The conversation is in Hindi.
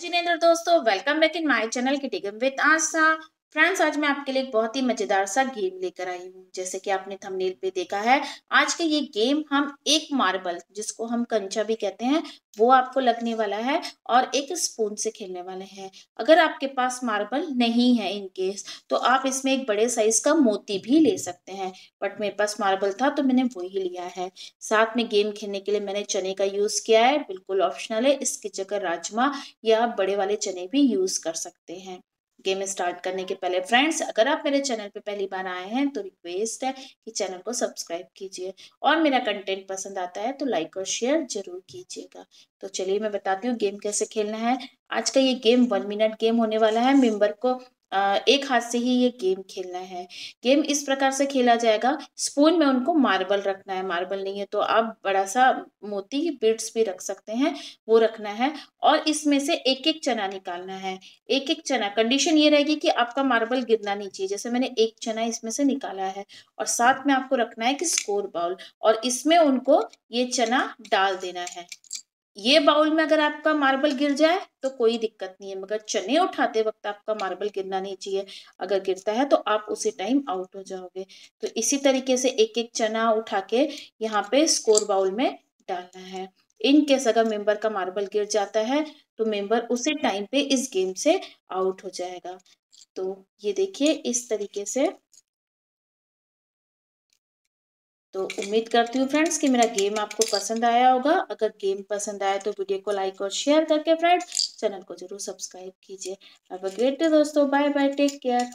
जिनेंद्र दोस्तों welcome back in my channel की टिकम विद आशा फ्रेंड्स आज मैं आपके लिए एक बहुत ही मज़ेदार सा गेम लेकर आई हूँ जैसे कि आपने थंबनेल पे देखा है आज का ये गेम हम एक मार्बल जिसको हम कंचा भी कहते हैं वो आपको लगने वाला है और एक स्पून से खेलने वाले हैं अगर आपके पास मार्बल नहीं है इन केस तो आप इसमें एक बड़े साइज़ का मोती भी ले सकते हैं बट मेरे पास मार्बल था तो मैंने वो ही लिया है साथ में गेम खेलने के लिए मैंने चने का यूज़ किया है बिल्कुल ऑप्शनल है इसकी जगह राजमा या बड़े वाले चने भी यूज़ कर सकते हैं गेम स्टार्ट करने के पहले फ्रेंड्स अगर आप मेरे चैनल पे पहली बार आए हैं तो रिक्वेस्ट है कि चैनल को सब्सक्राइब कीजिए और मेरा कंटेंट पसंद आता है तो लाइक और शेयर जरूर कीजिएगा तो चलिए मैं बताती हूँ गेम कैसे खेलना है आज का ये गेम वन मिनट गेम होने वाला है मेम्बर को एक हाथ से ही ये गेम खेलना है गेम इस प्रकार से खेला जाएगा स्पून में उनको मार्बल रखना है मार्बल नहीं है तो आप बड़ा सा मोती बिट्स भी रख सकते हैं वो रखना है और इसमें से एक एक चना निकालना है एक एक चना कंडीशन ये रहेगी कि आपका मार्बल गिरना नहीं चाहिए जैसे मैंने एक चना इसमें से निकाला है और साथ में आपको रखना है कि स्कोर बाउल और इसमें उनको ये चना डाल देना है ये बाउल में अगर आपका मार्बल गिर जाए तो कोई दिक्कत नहीं है मगर चने उठाते वक्त आपका मार्बल गिरना नहीं चाहिए अगर गिरता है तो आप उसी टाइम आउट हो जाओगे तो इसी तरीके से एक एक चना उठा के यहाँ पे स्कोर बाउल में डालना है इन केस अगर मेंबर का मार्बल गिर जाता है तो मेंबर उसी टाइम पे इस गेम से आउट हो जाएगा तो ये देखिए इस तरीके से तो उम्मीद करती हूँ फ्रेंड्स कि मेरा गेम आपको पसंद आया होगा अगर गेम पसंद आया तो वीडियो को लाइक और शेयर करके फ्रेंड्स चैनल को जरूर सब्सक्राइब कीजिए अब ग्रेट दोस्तों बाय बाय टेक केयर